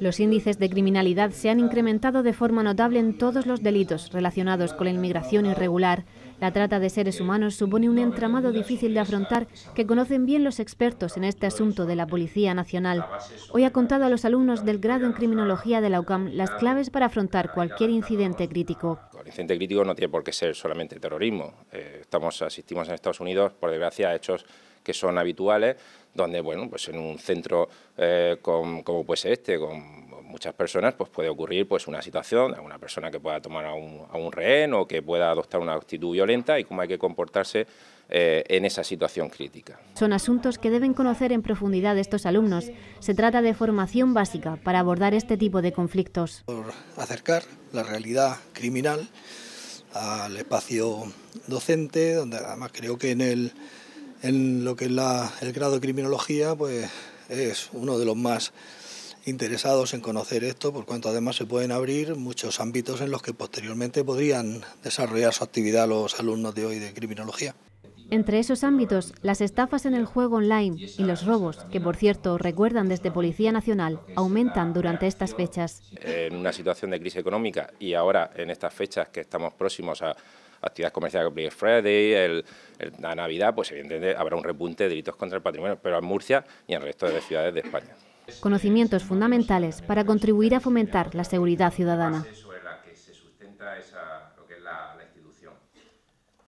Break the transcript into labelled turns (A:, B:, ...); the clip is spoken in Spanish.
A: Los índices de criminalidad se han incrementado de forma notable en todos los delitos relacionados con la inmigración irregular. La trata de seres humanos supone un entramado difícil de afrontar que conocen bien los expertos en este asunto de la Policía Nacional. Hoy ha contado a los alumnos del grado en Criminología de la UCAM las claves para afrontar cualquier incidente crítico.
B: El incidente crítico no tiene por qué ser solamente terrorismo. Eh, estamos, asistimos en Estados Unidos, por desgracia, a hechos que son habituales, donde, bueno, pues en un centro eh, como puede ser este, con muchas personas pues puede ocurrir pues una situación, una persona que pueda tomar a un, a rehén o que pueda adoptar una actitud violenta y cómo hay que comportarse eh, en esa situación crítica.
A: Son asuntos que deben conocer en profundidad estos alumnos. Se trata de formación básica para abordar este tipo de conflictos.
C: Por acercar la realidad criminal al espacio docente, donde además creo que en, el, en lo que es la, el grado de criminología pues es uno de los más interesados en conocer esto, por cuanto además se pueden abrir muchos ámbitos en los que posteriormente podrían desarrollar su actividad los alumnos de hoy de criminología.
A: Entre esos ámbitos, las estafas en el juego online y los robos, que por cierto recuerdan desde Policía Nacional, aumentan durante estas fechas.
B: En una situación de crisis económica y ahora en estas fechas que estamos próximos a actividades comerciales como Black Friday, la Navidad, pues evidentemente habrá un repunte de delitos contra el patrimonio, pero en Murcia y en el resto de ciudades de España
A: conocimientos fundamentales para contribuir a fomentar la seguridad ciudadana.